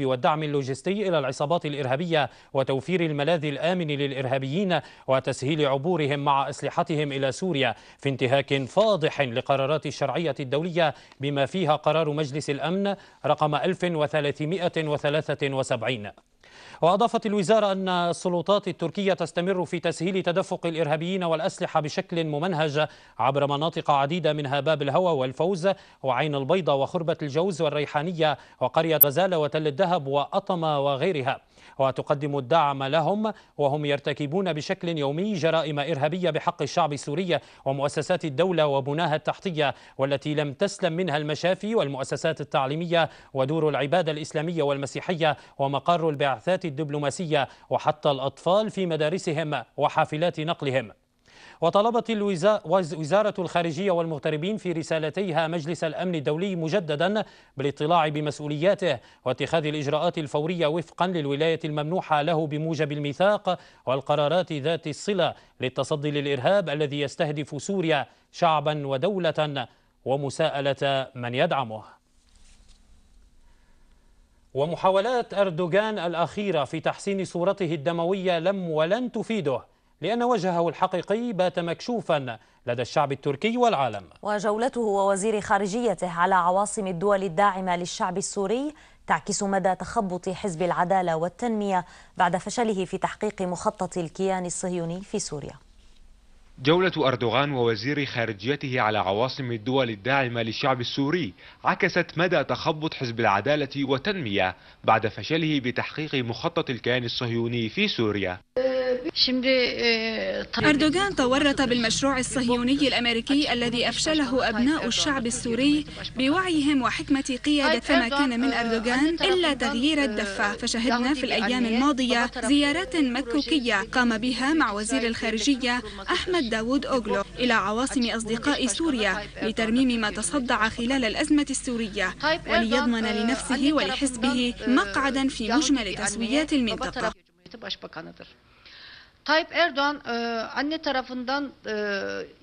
والدعم اللوجستي إلى العصابات الإرهابية وتوفير الملاذ الآمن للإرهابيين وتسهيل عبورهم مع أسلحتهم إلى سوريا في انتهاك فاضح لقرارات الشرعية الدولية بما فيها قرار مجلس الأمن رقم 1373 وأضافت الوزارة أن السلطات التركية تستمر في تسهيل تدفق الإرهابيين والأسلحة بشكل ممنهج عبر مناطق عديدة منها باب الهوى والفوز وعين البيضة وخربة الجوز والريحانية وقرية غزالة وتل الدهب وأطمة وغيرها وتقدم الدعم لهم وهم يرتكبون بشكل يومي جرائم إرهابية بحق الشعب السوري ومؤسسات الدولة وبناها التحتية والتي لم تسلم منها المشافي والمؤسسات التعليمية ودور العبادة الإسلامية والمسيحية ومقر البعثات الدبلوماسية وحتى الأطفال في مدارسهم وحافلات نقلهم وطلبت وزارة الخارجية والمغتربين في رسالتيها مجلس الأمن الدولي مجددا بالاطلاع بمسؤولياته واتخاذ الإجراءات الفورية وفقا للولاية الممنوحة له بموجب الميثاق والقرارات ذات الصلة للتصدي للإرهاب الذي يستهدف سوريا شعبا ودولة ومساءلة من يدعمه ومحاولات أردوغان الأخيرة في تحسين صورته الدموية لم ولن تفيده لأن وجهه الحقيقي بات مكشوفا لدى الشعب التركي والعالم وجولته ووزير خارجيته على عواصم الدول الداعمة للشعب السوري تعكس مدى تخبط حزب العدالة والتنمية بعد فشله في تحقيق مخطط الكيان الصهيوني في سوريا جولة أردوغان ووزير خارجيته على عواصم الدول الداعمة للشعب السوري عكست مدى تخبط حزب العدالة والتنمية بعد فشله بتحقيق مخطط الكيان الصهيوني في سوريا أردوغان e, تورط بالمشروع الصهيوني الأمريكي الذي أفشله أبناء الشعب السوري بوعيهم وحكمة قيادة فما كان من e, أردوغان إلا تغيير آه، الدفة فشهدنا في الأيام الماضية زيارات مكوكية قام بها مع وزير الخارجية أحمد داوود أوغلو إلى عواصم أصدقاء سوريا لترميم ما تصدع خلال الأزمة السورية طيب، وليضمن آه، لنفسه ولحزبه آه، مقعدا في مجمل تسويات المنطقة Tayyip Erdoğan e, anne tarafından e,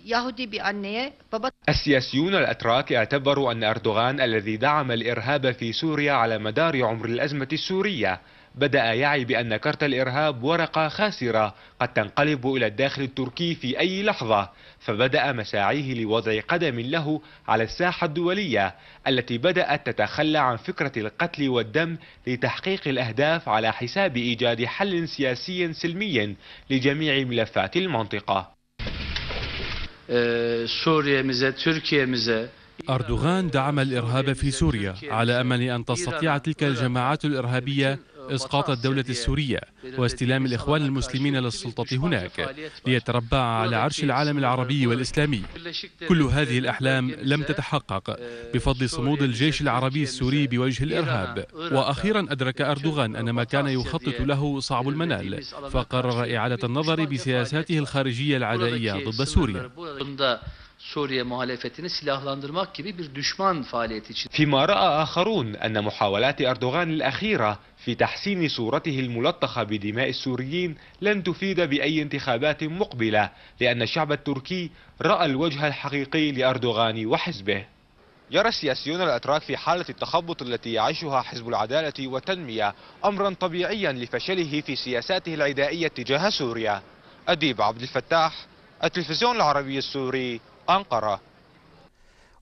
Yahudi bir anneye baba السياسيون الأتراك اعتبروا أن أردوغان الذي دعم الإرهاب في سوريا على مدار عمر الأزمة السورية بدأ يعي بأن كرت الإرهاب ورقة خاسرة قد تنقلب إلى الداخل التركي في أي لحظة فبدأ مساعيه لوضع قدم له على الساحة الدولية التي بدأت تتخلى عن فكرة القتل والدم لتحقيق الأهداف على حساب إيجاد حل سياسي سلمي لجميع ملفات المنطقة سوريا تركيا أردوغان دعم الإرهاب في سوريا على أمل أن تستطيع تلك الجماعات الإرهابية إسقاط الدولة السورية واستلام الإخوان المسلمين للسلطة هناك ليتربع على عرش العالم العربي والإسلامي كل هذه الأحلام لم تتحقق آه، بفضل صمود الجيش العربي السوري بوجه الإرهاب وأخيرا أدرك أردوغان أن ما كان يخطط له صعب المنال فقرر إعادة النظر بسياساته الخارجية العدائية ضد سوريا سوريا muhalefetini silahlandırmak gibi bir düşman faaliyeti için. فيما رأى آخرون أن محاولات أردوغان الأخيرة في تحسين صورته الملطخة بدماء السوريين لن تفيد بأي انتخابات مقبلة لأن الشعب التركي رأى الوجه الحقيقي لأردوغان وحزبه يرى السياسيون الأتراك في حالة التخبط التي يعيشها حزب العدالة والتنمية أمرا طبيعيا لفشله في سياساته العدائية تجاه سوريا أديب عبد الفتاح التلفزيون العربي السوري أنقرة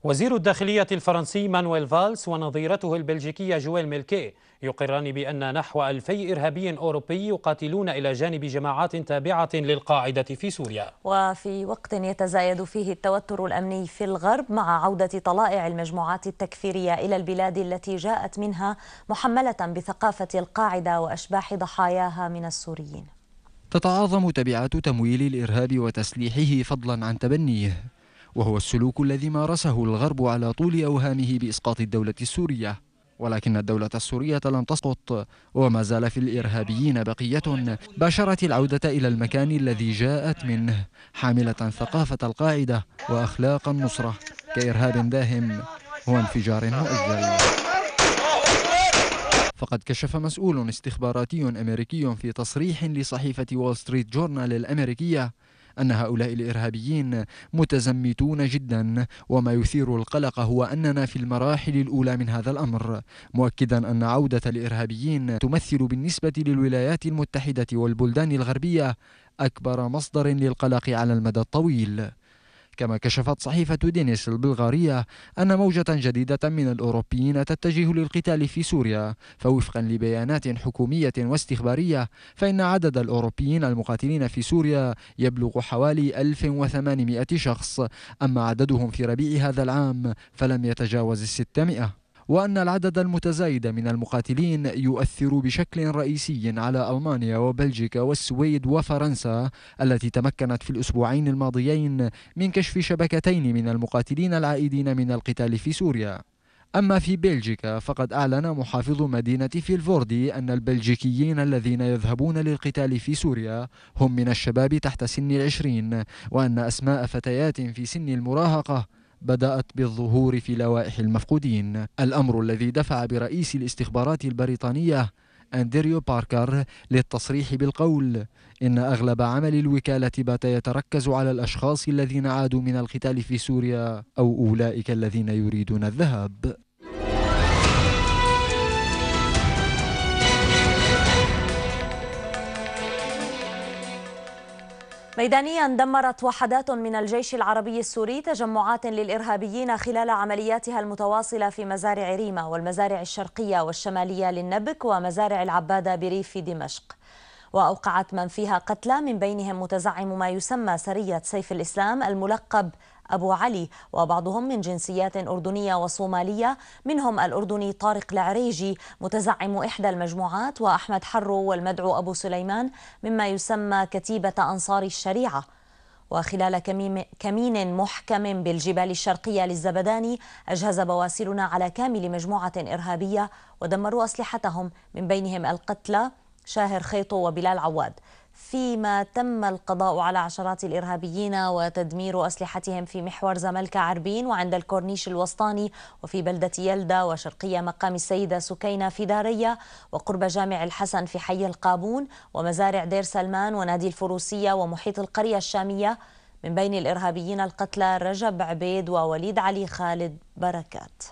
وزير الداخلية الفرنسي مانويل فالس ونظيرته البلجيكية جويل ميلكي يقران بأن نحو ألفي إرهابي أوروبي يقاتلون إلى جانب جماعات تابعة للقاعدة في سوريا وفي وقت يتزايد فيه التوتر الأمني في الغرب مع عودة طلائع المجموعات التكفيرية إلى البلاد التي جاءت منها محملة بثقافة القاعدة وأشباح ضحاياها من السوريين تتعاظم تبعات تمويل الإرهاب وتسليحه فضلا عن تبنيه وهو السلوك الذي مارسه الغرب على طول أوهامه بإسقاط الدولة السورية ولكن الدولة السورية لم تسقط وما زال في الإرهابيين بقية باشرت العودة إلى المكان الذي جاءت منه حاملة ثقافة القاعدة وأخلاق النصرة كإرهاب داهم وانفجار مؤجل فقد كشف مسؤول استخباراتي أمريكي في تصريح لصحيفة وول ستريت جورنال الأمريكية أن هؤلاء الإرهابيين متزمتون جدا وما يثير القلق هو أننا في المراحل الأولى من هذا الأمر مؤكدا أن عودة الإرهابيين تمثل بالنسبة للولايات المتحدة والبلدان الغربية أكبر مصدر للقلق على المدى الطويل كما كشفت صحيفة دينيس البلغارية أن موجة جديدة من الأوروبيين تتجه للقتال في سوريا فوفقا لبيانات حكومية واستخبارية فإن عدد الأوروبيين المقاتلين في سوريا يبلغ حوالي 1800 شخص أما عددهم في ربيع هذا العام فلم يتجاوز 600 وأن العدد المتزايد من المقاتلين يؤثر بشكل رئيسي على ألمانيا وبلجيكا والسويد وفرنسا التي تمكنت في الأسبوعين الماضيين من كشف شبكتين من المقاتلين العائدين من القتال في سوريا أما في بلجيكا فقد أعلن محافظ مدينة فيلفوردي أن البلجيكيين الذين يذهبون للقتال في سوريا هم من الشباب تحت سن العشرين وأن أسماء فتيات في سن المراهقة بدأت بالظهور في لوائح المفقودين الأمر الذي دفع برئيس الاستخبارات البريطانية أندريو باركر للتصريح بالقول إن أغلب عمل الوكالة بات يتركز على الأشخاص الذين عادوا من القتال في سوريا أو أولئك الذين يريدون الذهاب ميدانيا دمرت وحدات من الجيش العربي السوري تجمعات للإرهابيين خلال عملياتها المتواصلة في مزارع ريمة والمزارع الشرقية والشمالية للنبك ومزارع العبادة بريف دمشق وأوقعت من فيها قتلى من بينهم متزعم ما يسمى سرية سيف الإسلام الملقب أبو علي وبعضهم من جنسيات أردنية وصومالية منهم الأردني طارق العريجي متزعم إحدى المجموعات وأحمد حرو والمدعو أبو سليمان مما يسمى كتيبة أنصار الشريعة وخلال كمين محكم بالجبال الشرقية للزبداني أجهز بواسلنا على كامل مجموعة إرهابية ودمروا أسلحتهم من بينهم القتلى شاهر خيطو وبلال عواد فيما تم القضاء على عشرات الإرهابيين وتدمير أسلحتهم في محور زملكة عربين وعند الكورنيش الوسطاني وفي بلدة يلدا وشرقية مقام السيدة سكينة في دارية وقرب جامع الحسن في حي القابون ومزارع دير سلمان ونادي الفروسية ومحيط القرية الشامية من بين الإرهابيين القتلى رجب عبيد ووليد علي خالد بركات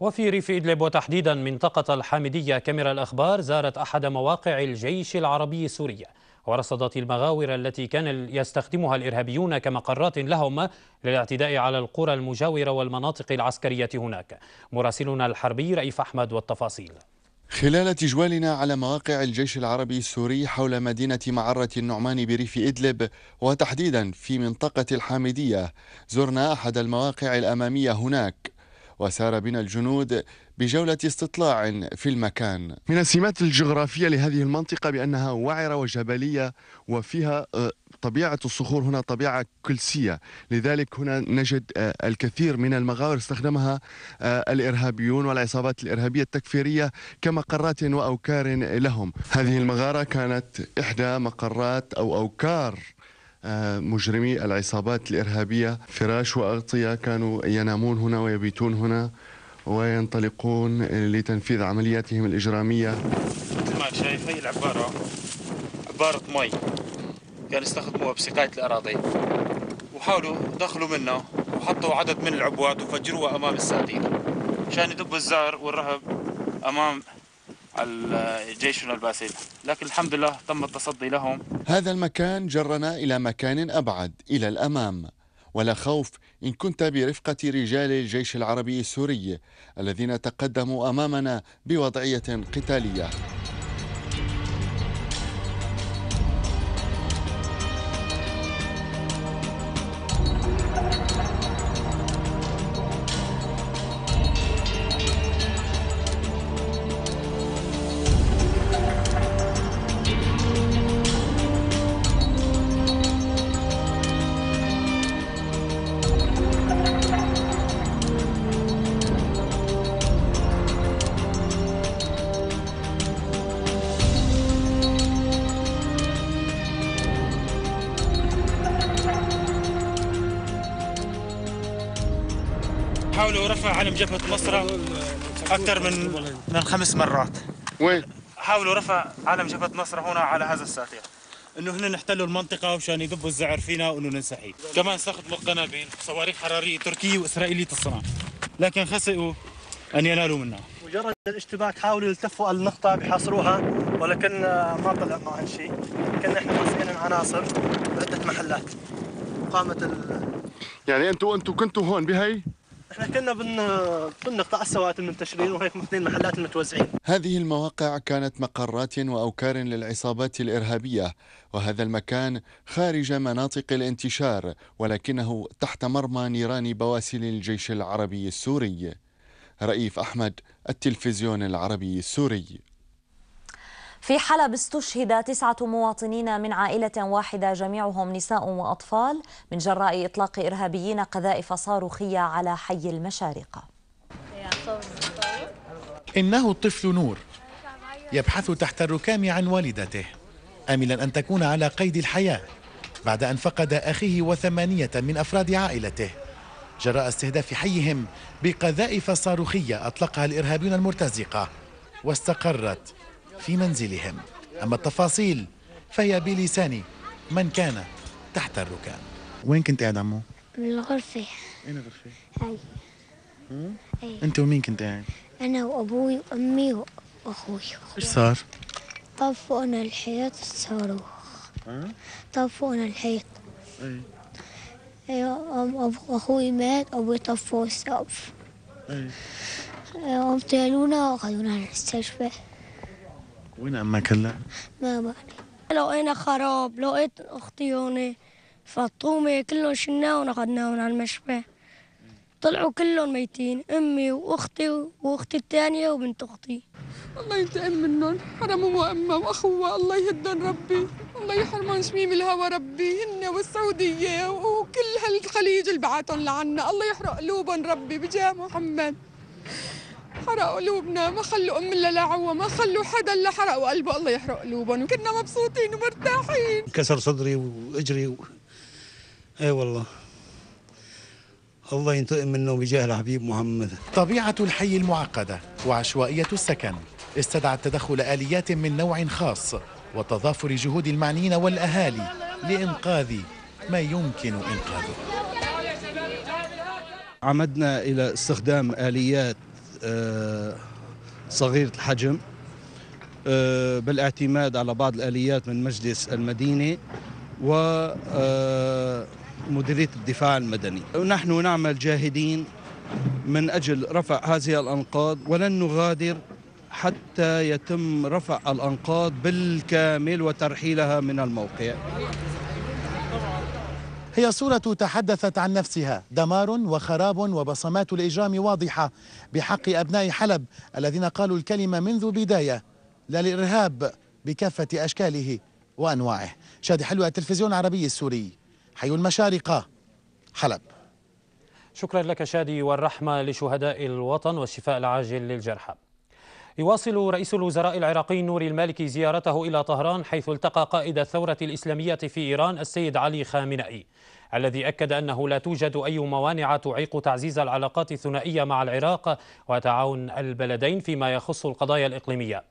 وفي ريف إدلب وتحديدا منطقة الحامدية كاميرا الأخبار زارت أحد مواقع الجيش العربي السوري ورصدت المغاور التي كان يستخدمها الإرهابيون كمقرات لهم للاعتداء على القرى المجاورة والمناطق العسكرية هناك مراسلنا الحربي رئيف أحمد والتفاصيل خلال تجوالنا على مواقع الجيش العربي السوري حول مدينة معرة النعمان بريف إدلب وتحديدا في منطقة الحامدية زرنا أحد المواقع الأمامية هناك وسار بنا الجنود بجولة استطلاع في المكان من السمات الجغرافية لهذه المنطقة بأنها وعرة وجبلية وفيها آه، طبيعة الصخور هنا طبيعة كلسية لذلك هنا نجد آه، الكثير من المغاور استخدمها آه، الإرهابيون والعصابات الإرهابية التكفيرية كمقرات وأوكار لهم هذه المغارة كانت إحدى مقرات أو أوكار مجرمي العصابات الإرهابية فراش وأغطية كانوا ينامون هنا ويبيتون هنا وينطلقون لتنفيذ عملياتهم الإجرامية مثل ما شايف هي العبارة عبارة مي كانوا يستخدموها بسقاية الأراضي وحاولوا دخلوا منها وحطوا عدد من العبوات وفجروها أمام السادين عشان يدبوا الزار والرهب أمام الجيش الباسل لكن الحمد لله تم التصدي لهم هذا المكان جرنا إلى مكان أبعد إلى الأمام ولا خوف إن كنت برفقة رجال الجيش العربي السوري الذين تقدموا أمامنا بوضعية قتالية حاولوا رفع علم جبهة النصرة أكثر من من خمس مرات وين؟ حاولوا رفع علم جبهة النصرة هنا على هذا الساتير انه هن نحتلوا المنطقه وشان يذبوا الزعر فينا وانه ننسحب كمان استخدموا القنابل صواريخ حراريه تركيه واسرائيليه الصناعه لكن خسئوا ان ينالوا منا مجرد الاشتباك حاولوا يلتفوا النقطة بحاصروها ولكن ما طلع معهم شيء كنا احنا ماسكين عناصر بعدة محلات قامت ال... يعني انتوا انتوا كنتوا هون بهي احنا كنا بن... بنقطع السوائل المنتشرين وهيك مثلين محلات المتوزعين هذه المواقع كانت مقرات واوكار للعصابات الارهابيه وهذا المكان خارج مناطق الانتشار ولكنه تحت مرمى نيران بواسل الجيش العربي السوري رئيف احمد التلفزيون العربي السوري في حلب استشهد تسعة مواطنين من عائلة واحدة جميعهم نساء وأطفال من جراء إطلاق إرهابيين قذائف صاروخية على حي المشارقة إنه الطفل نور يبحث تحت الركام عن والدته آملا أن تكون على قيد الحياة بعد أن فقد أخيه وثمانية من أفراد عائلته جراء استهداف حيهم بقذائف صاروخية أطلقها الإرهابيون المرتزقة واستقرت في منزلهم أما التفاصيل فهي بلسان من كان تحت الركام وين كنت قاعد عمو؟ بالغرفة أين الغرفة؟ هاي أنت ومين كنت قاعد؟ أنا وأبوي وأمي وأخوي إيش صار؟ طفونا الحيط الصاروخ أه؟ طفونا الحيط أي أبو أخوي مات أبوي طفوا الصاروخ أي قام طيلونا وأخذونا على المستشفى وين عمك هلا؟ ما بعرف لقينا خراب لقيت اختي هون فطومه كلهم شلناهم اخذناهم على المشفى طلعوا كلهم ميتين امي واختي واختي الثانيه وبنت اختي الله ينتقم منهم حرموا امها واخوها الله يهدن ربي الله يحرمهم شميم الهوى ربي هن والسعوديه وكل هالخليج اللي بعتهم لعنا الله يحرق قلوبهم ربي بجاه محمد حرق قلوبنا ما خلوا أم إلا لعوة ما خلوا حدا إلا حرق وقلبه الله يحرق قلوبهم وكنا مبسوطين ومرتاحين كسر صدري وإجري و... إيه والله الله ينتقم منه بجاه الحبيب محمد طبيعة الحي المعقدة وعشوائية السكن استدعت تدخل آليات من نوع خاص وتضافر جهود المعنيين والأهالي لإنقاذ ما يمكن إنقاذه عمدنا إلى استخدام آليات آه، صغيرة الحجم آه، بالاعتماد على بعض الآليات من مجلس المدينة ومديرية آه، الدفاع المدني نحن نعمل جاهدين من أجل رفع هذه الأنقاض ولن نغادر حتى يتم رفع الأنقاض بالكامل وترحيلها من الموقع هي صورة تحدثت عن نفسها دمار وخراب وبصمات الإجرام واضحة بحق أبناء حلب الذين قالوا الكلمة منذ بداية لا للإرهاب بكافة أشكاله وأنواعه شادي حلوة التلفزيون العربي السوري حي المشارقة حلب شكرا لك شادي والرحمة لشهداء الوطن والشفاء العاجل للجرحى يواصل رئيس الوزراء العراقي نوري المالكي زيارته إلى طهران حيث التقى قائد الثورة الإسلامية في إيران السيد علي خامنئي الذي أكد أنه لا توجد أي موانع تعيق تعزيز العلاقات الثنائية مع العراق وتعاون البلدين فيما يخص القضايا الإقليمية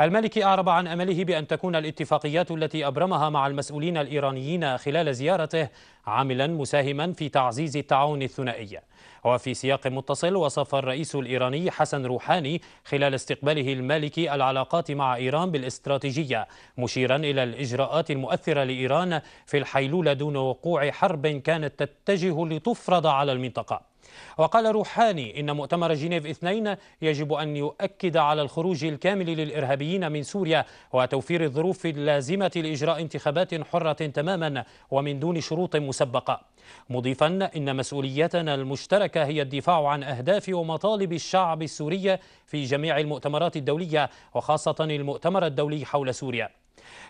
المالكي أعرب عن أمله بأن تكون الاتفاقيات التي أبرمها مع المسؤولين الإيرانيين خلال زيارته عاملا مساهما في تعزيز التعاون الثنائي وفي سياق متصل وصف الرئيس الإيراني حسن روحاني خلال استقباله المالكي العلاقات مع إيران بالاستراتيجية مشيرا إلى الإجراءات المؤثرة لإيران في الحيلولة دون وقوع حرب كانت تتجه لتفرض على المنطقة وقال روحاني إن مؤتمر جنيف اثنين يجب أن يؤكد على الخروج الكامل للإرهابيين من سوريا وتوفير الظروف اللازمة لإجراء انتخابات حرة تماما ومن دون شروط مسبقة مضيفا إن مسؤوليتنا المشتركة هي الدفاع عن أهداف ومطالب الشعب السوري في جميع المؤتمرات الدولية وخاصة المؤتمر الدولي حول سوريا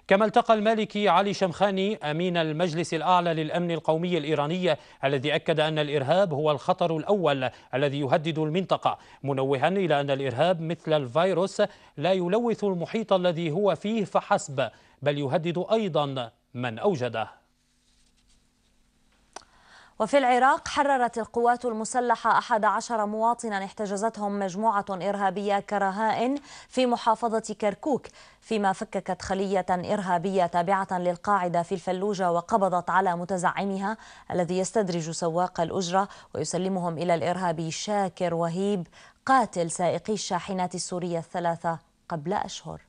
كما التقى المالكي علي شمخاني أمين المجلس الأعلى للأمن القومي الإيراني الذي أكد أن الإرهاب هو الخطر الأول الذي يهدد المنطقة منوها إلى أن الإرهاب مثل الفيروس لا يلوث المحيط الذي هو فيه فحسب بل يهدد أيضا من أوجده وفي العراق حررت القوات المسلحة 11 مواطنا احتجزتهم مجموعة إرهابية كرهائن في محافظة كركوك فيما فككت خلية إرهابية تابعة للقاعدة في الفلوجة وقبضت على متزعمها الذي يستدرج سواق الأجرة ويسلمهم إلى الإرهابي شاكر وهيب قاتل سائقي الشاحنات السورية الثلاثة قبل أشهر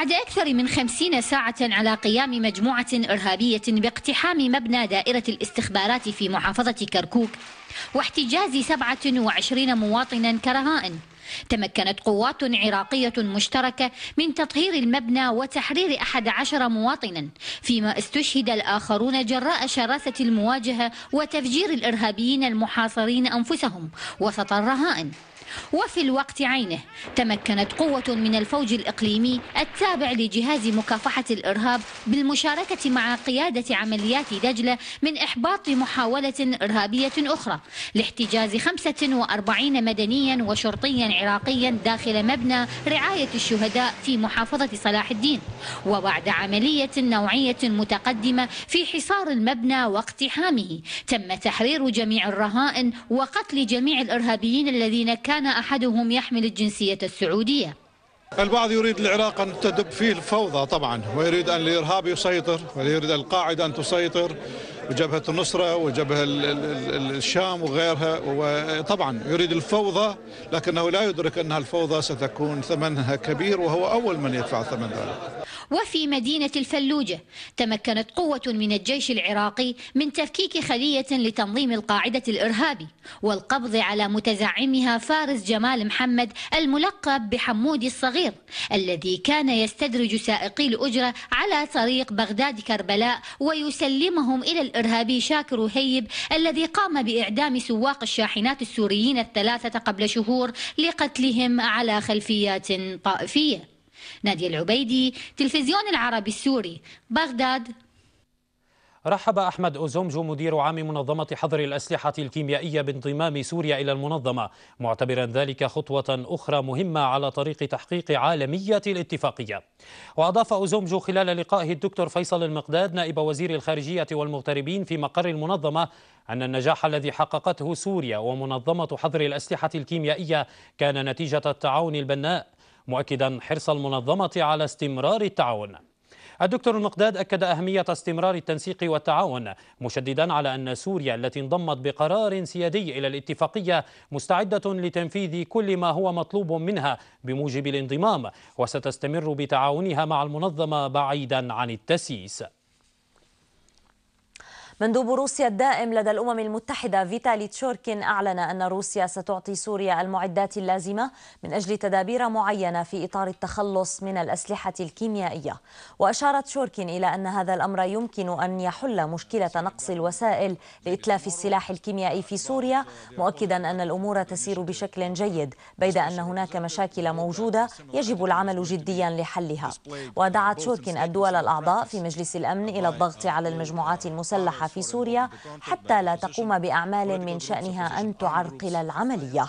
بعد أكثر من خمسين ساعة على قيام مجموعة إرهابية باقتحام مبنى دائرة الاستخبارات في محافظة كركوك واحتجاز 27 مواطنا كرهائن تمكنت قوات عراقية مشتركة من تطهير المبنى وتحرير أحد عشر مواطنا فيما استشهد الآخرون جراء شراسة المواجهة وتفجير الإرهابيين المحاصرين أنفسهم وسط الرهائن وفي الوقت عينه تمكنت قوة من الفوج الإقليمي التابع لجهاز مكافحة الإرهاب بالمشاركة مع قيادة عمليات دجلة من إحباط محاولة إرهابية أخرى لاحتجاز 45 مدنيا وشرطيا عراقيا داخل مبنى رعاية الشهداء في محافظة صلاح الدين وبعد عملية نوعية متقدمة في حصار المبنى واقتحامه تم تحرير جميع الرهائن وقتل جميع الإرهابيين الذين كانوا كان أحدهم يحمل الجنسية السعودية البعض يريد العراق أن تدب فيه الفوضى طبعا ويريد أن الإرهاب يسيطر ويريد القاعدة أن تسيطر وجبهة النصرة وجبهة الشام وغيرها وطبعا يريد الفوضى لكنه لا يدرك أنها الفوضى ستكون ثمنها كبير وهو أول من يدفع ثمن ذلك وفي مدينة الفلوجة تمكنت قوة من الجيش العراقي من تفكيك خلية لتنظيم القاعدة الإرهابي والقبض على متزعمها فارس جمال محمد الملقب بحمودي الصغير الذي كان يستدرج سائقي الأجرة على طريق بغداد كربلاء ويسلمهم إلى الإرهابي شاكر هيب الذي قام بإعدام سواق الشاحنات السوريين الثلاثة قبل شهور لقتلهم على خلفيات طائفية نادي العبيدي تلفزيون العربي السوري بغداد رحب أحمد أوزومجو مدير عام منظمة حظر الأسلحة الكيميائية بانضمام سوريا إلى المنظمة معتبرا ذلك خطوة أخرى مهمة على طريق تحقيق عالمية الاتفاقية وأضاف أوزومجو خلال لقائه الدكتور فيصل المقداد نائب وزير الخارجية والمغتربين في مقر المنظمة أن النجاح الذي حققته سوريا ومنظمة حظر الأسلحة الكيميائية كان نتيجة التعاون البناء مؤكدا حرص المنظمة على استمرار التعاون الدكتور المقداد أكد أهمية استمرار التنسيق والتعاون مشددا على أن سوريا التي انضمت بقرار سيادي إلى الاتفاقية مستعدة لتنفيذ كل ما هو مطلوب منها بموجب الانضمام وستستمر بتعاونها مع المنظمة بعيدا عن التسييس مندوب روسيا الدائم لدى الأمم المتحدة فيتالي تشوركين أعلن أن روسيا ستعطي سوريا المعدات اللازمة من أجل تدابير معينة في إطار التخلص من الأسلحة الكيميائية وأشار تشوركين إلى أن هذا الأمر يمكن أن يحل مشكلة نقص الوسائل لإتلاف السلاح الكيميائي في سوريا مؤكدا أن الأمور تسير بشكل جيد بيد أن هناك مشاكل موجودة يجب العمل جديا لحلها ودعا تشوركين الدول الأعضاء في مجلس الأمن إلى الضغط على المجموعات المسلحة في سوريا حتى لا تقوم بأعمال من شأنها أن تعرقل العملية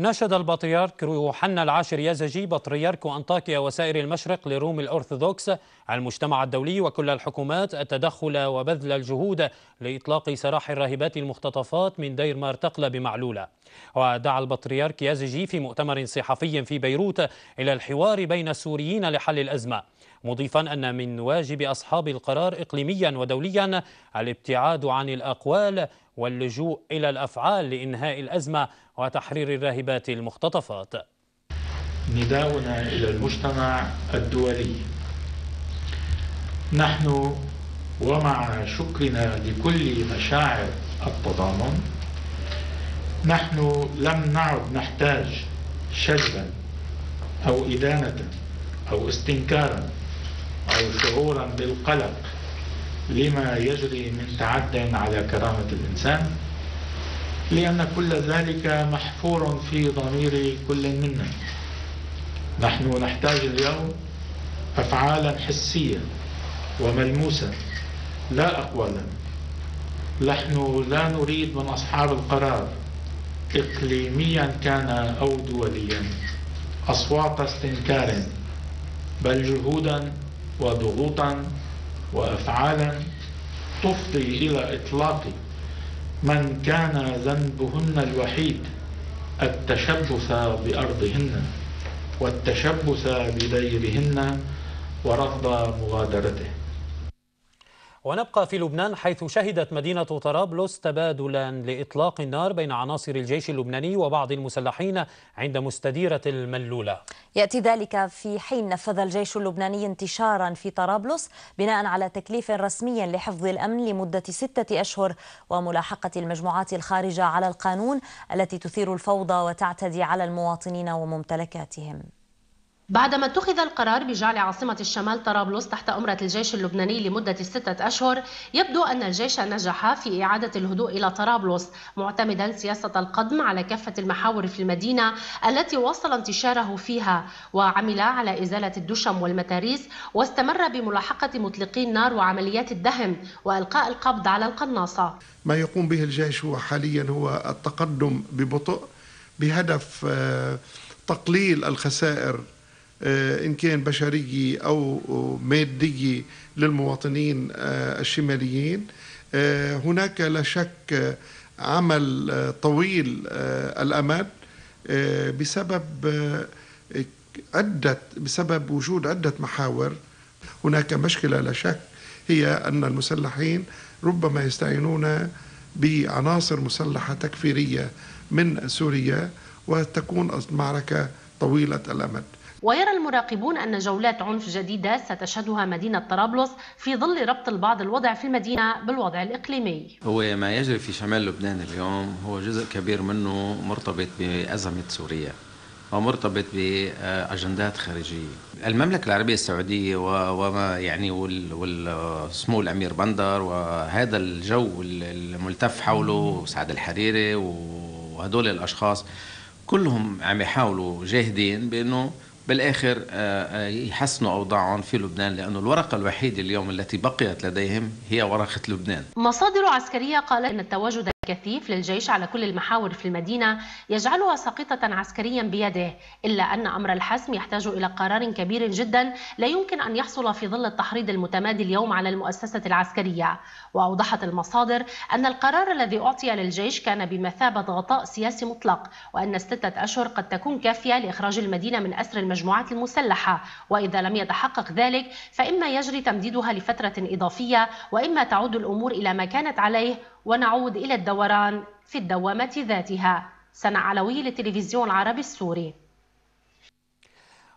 ناشد البطريرك يوحنا العاشر يزجي بطريرك أنطاكيا وسائر المشرق لروم الأرثوذكس المجتمع الدولي وكل الحكومات التدخل وبذل الجهود لإطلاق سراح الراهبات المختطفات من دير مارتقلة بمعلولة ودعا البطريرك يزجي في مؤتمر صحفي في بيروت إلى الحوار بين السوريين لحل الأزمة مضيفا أن من واجب أصحاب القرار إقليميا ودوليا الابتعاد عن الأقوال واللجوء إلى الأفعال لإنهاء الأزمة وتحرير الراهبات المختطفات نداؤنا إلى المجتمع الدولي نحن ومع شكرنا لكل مشاعر التضامن نحن لم نعد نحتاج شجبا أو إدانة أو استنكارا أو شعورا بالقلق لما يجري من تعد على كرامة الإنسان لأن كل ذلك محفور في ضمير كل منا نحن نحتاج اليوم أفعالا حسية وملموسة لا أقوالا نحن لا نريد من أصحاب القرار إقليميا كان أو دوليا أصوات استنكار بل جهودا وضغوطا وأفعالا تفضي إلى إطلاق من كان ذنبهن الوحيد التشبث بأرضهن والتشبث بديرهن ورفض مغادرته ونبقى في لبنان حيث شهدت مدينة طرابلس تبادلا لإطلاق النار بين عناصر الجيش اللبناني وبعض المسلحين عند مستديرة الملولة يأتي ذلك في حين نفذ الجيش اللبناني انتشارا في طرابلس بناء على تكليف رسمي لحفظ الأمن لمدة ستة أشهر وملاحقة المجموعات الخارجة على القانون التي تثير الفوضى وتعتدي على المواطنين وممتلكاتهم بعدما اتخذ القرار بجعل عاصمة الشمال طرابلس تحت أمرة الجيش اللبناني لمدة ستة أشهر يبدو أن الجيش نجح في إعادة الهدوء إلى طرابلس معتمدا سياسة القضم على كافة المحاور في المدينة التي وصل انتشاره فيها وعمل على إزالة الدشم والمتاريس واستمر بملاحقة مطلقي النار وعمليات الدهم وإلقاء القبض على القناصة ما يقوم به الجيش هو حاليا هو التقدم ببطء بهدف آه، تقليل الخسائر آه، إن كان بشرية أو مادية للمواطنين آه، الشماليين آه، هناك لا شك عمل طويل الأمد بسبب عدة بسبب وجود عدة محاور هناك مشكلة لا شك هي أن المسلحين ربما يستعينون بعناصر مسلحة تكفيرية من سوريا وتكون المعركة طويلة الأمد ويرى المراقبون أن جولات عنف جديدة ستشهدها مدينة طرابلس في ظل ربط البعض الوضع في المدينة بالوضع الإقليمي هو ما يجري في شمال لبنان اليوم هو جزء كبير منه مرتبط بأزمة سوريا ومرتبط باجندات خارجيه. المملكه العربيه السعوديه وما يعني والسمو الامير بندر وهذا الجو الملتف حوله سعد الحريري وهدول الاشخاص كلهم عم يحاولوا جاهدين بانه بالاخر آه، آه، يحسنوا اوضاعهم في لبنان لانه الورقه الوحيده اليوم التي بقيت لديهم هي ورقه لبنان. مصادر عسكريه قالت ان التواجد كثيف للجيش على كل المحاور في المدينة يجعلها ساقطة عسكريا بيده إلا أن أمر الحسم يحتاج إلى قرار كبير جدا لا يمكن أن يحصل في ظل التحريض المتمادي اليوم على المؤسسة العسكرية وأوضحت المصادر أن القرار الذي أعطي للجيش كان بمثابة غطاء سياسي مطلق وأن ستة أشهر قد تكون كافية لإخراج المدينة من أسر المجموعات المسلحة وإذا لم يتحقق ذلك فإما يجري تمديدها لفترة إضافية وإما تعود الأمور إلى ما كانت عليه ونعود إلى الدوران في الدوامة ذاتها سنة علوي للتلفزيون العربي السوري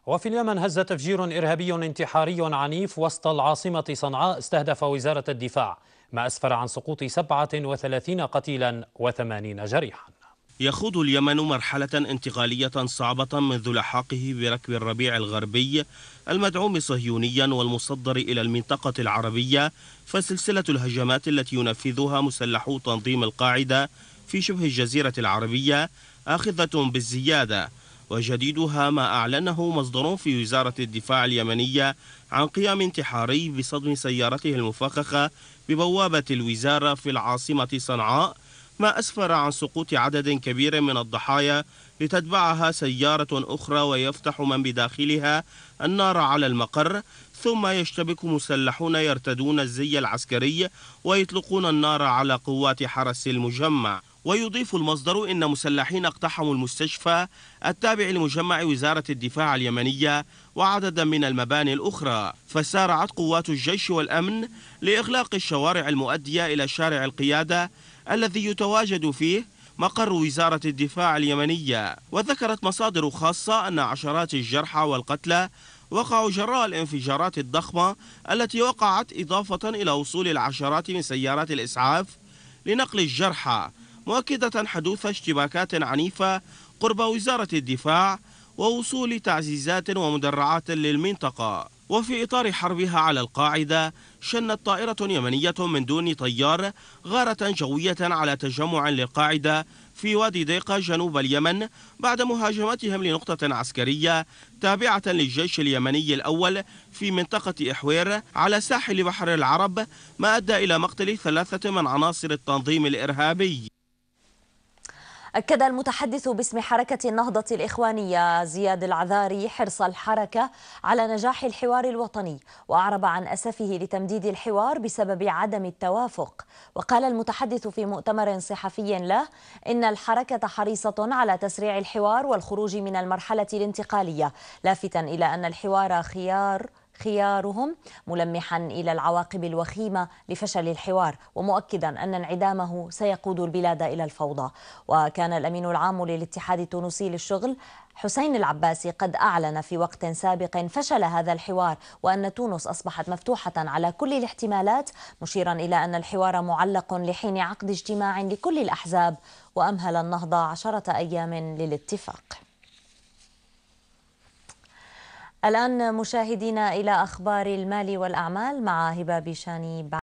وفي اليمن هز تفجير إرهابي انتحاري عنيف وسط العاصمة صنعاء استهدف وزارة الدفاع ما أسفر عن سقوط 37 قتيلا و80 جريحا يخوض اليمن مرحلة انتقالية صعبة منذ لحاقه بركب الربيع الغربي المدعوم صهيونيا والمصدر إلى المنطقة العربية فسلسلة الهجمات التي ينفذها مسلحو تنظيم القاعدة في شبه الجزيرة العربية آخذة بالزيادة وجديدها ما أعلنه مصدر في وزارة الدفاع اليمنية عن قيام انتحاري بصدم سيارته المفخخة ببوابة الوزارة في العاصمة صنعاء ما أسفر عن سقوط عدد كبير من الضحايا لتتبعها سيارة أخرى ويفتح من بداخلها النار على المقر ثم يشتبك مسلحون يرتدون الزي العسكري ويطلقون النار على قوات حرس المجمع ويضيف المصدر إن مسلحين اقتحموا المستشفى التابع لمجمع وزارة الدفاع اليمنية وعددا من المباني الأخرى فسارعت قوات الجيش والأمن لإغلاق الشوارع المؤدية إلى شارع القيادة الذي يتواجد فيه مقر وزارة الدفاع اليمنية وذكرت مصادر خاصة أن عشرات الجرحى والقتلى وقعوا جراء الانفجارات الضخمة التي وقعت إضافة إلى وصول العشرات من سيارات الإسعاف لنقل الجرحى مؤكدة حدوث اشتباكات عنيفة قرب وزارة الدفاع ووصول تعزيزات ومدرعات للمنطقة وفي إطار حربها على القاعدة شنت طائرة يمنية من دون طيار غارة جوية على تجمع للقاعدة في وادي ديقة جنوب اليمن بعد مهاجمتهم لنقطة عسكرية تابعة للجيش اليمني الأول في منطقة إحوير على ساحل بحر العرب ما أدى إلى مقتل ثلاثة من عناصر التنظيم الإرهابي أكد المتحدث باسم حركة النهضة الإخوانية زياد العذاري حرص الحركة على نجاح الحوار الوطني وأعرب عن أسفه لتمديد الحوار بسبب عدم التوافق وقال المتحدث في مؤتمر صحفي له إن الحركة حريصة على تسريع الحوار والخروج من المرحلة الانتقالية لافتا إلى أن الحوار خيار خيارهم ملمحا إلى العواقب الوخيمة لفشل الحوار ومؤكدا أن انعدامه سيقود البلاد إلى الفوضى وكان الأمين العام للاتحاد التونسي للشغل حسين العباسي قد أعلن في وقت سابق فشل هذا الحوار وأن تونس أصبحت مفتوحة على كل الاحتمالات مشيرا إلى أن الحوار معلق لحين عقد اجتماع لكل الأحزاب وأمهل النهضة عشرة أيام للاتفاق الآن مشاهدينا إلى أخبار المال والأعمال مع هبة بيشاني